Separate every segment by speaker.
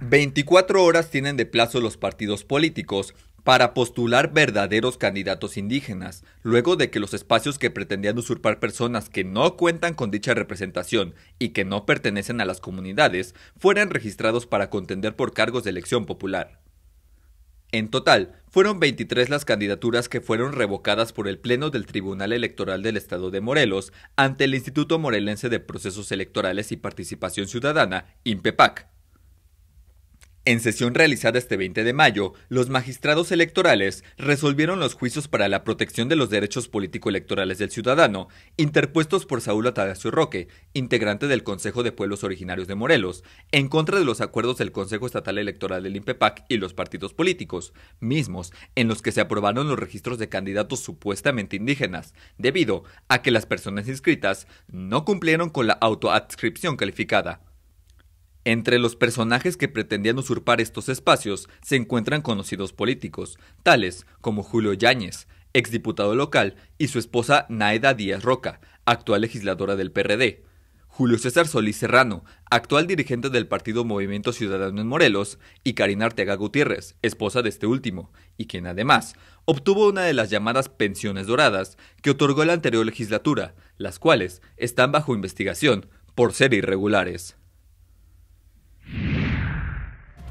Speaker 1: 24 horas tienen de plazo los partidos políticos para postular verdaderos candidatos indígenas, luego de que los espacios que pretendían usurpar personas que no cuentan con dicha representación y que no pertenecen a las comunidades fueran registrados para contender por cargos de elección popular. En total, fueron 23 las candidaturas que fueron revocadas por el Pleno del Tribunal Electoral del Estado de Morelos ante el Instituto Morelense de Procesos Electorales y Participación Ciudadana, INPEPAC, en sesión realizada este 20 de mayo, los magistrados electorales resolvieron los juicios para la protección de los derechos político-electorales del ciudadano, interpuestos por Saúl Atadacio Roque, integrante del Consejo de Pueblos Originarios de Morelos, en contra de los acuerdos del Consejo Estatal Electoral del INPEPAC y los partidos políticos, mismos en los que se aprobaron los registros de candidatos supuestamente indígenas, debido a que las personas inscritas no cumplieron con la autoadscripción calificada. Entre los personajes que pretendían usurpar estos espacios se encuentran conocidos políticos, tales como Julio Yáñez, exdiputado local, y su esposa Naeda Díaz Roca, actual legisladora del PRD, Julio César Solís Serrano, actual dirigente del partido Movimiento Ciudadano en Morelos, y Karina Arteaga Gutiérrez, esposa de este último, y quien además obtuvo una de las llamadas pensiones doradas que otorgó la anterior legislatura, las cuales están bajo investigación por ser irregulares.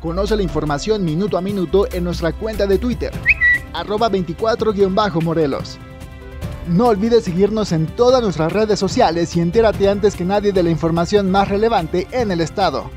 Speaker 2: Conoce la información minuto a minuto en nuestra cuenta de Twitter, arroba 24-morelos. No olvides seguirnos en todas nuestras redes sociales y entérate antes que nadie de la información más relevante en el estado.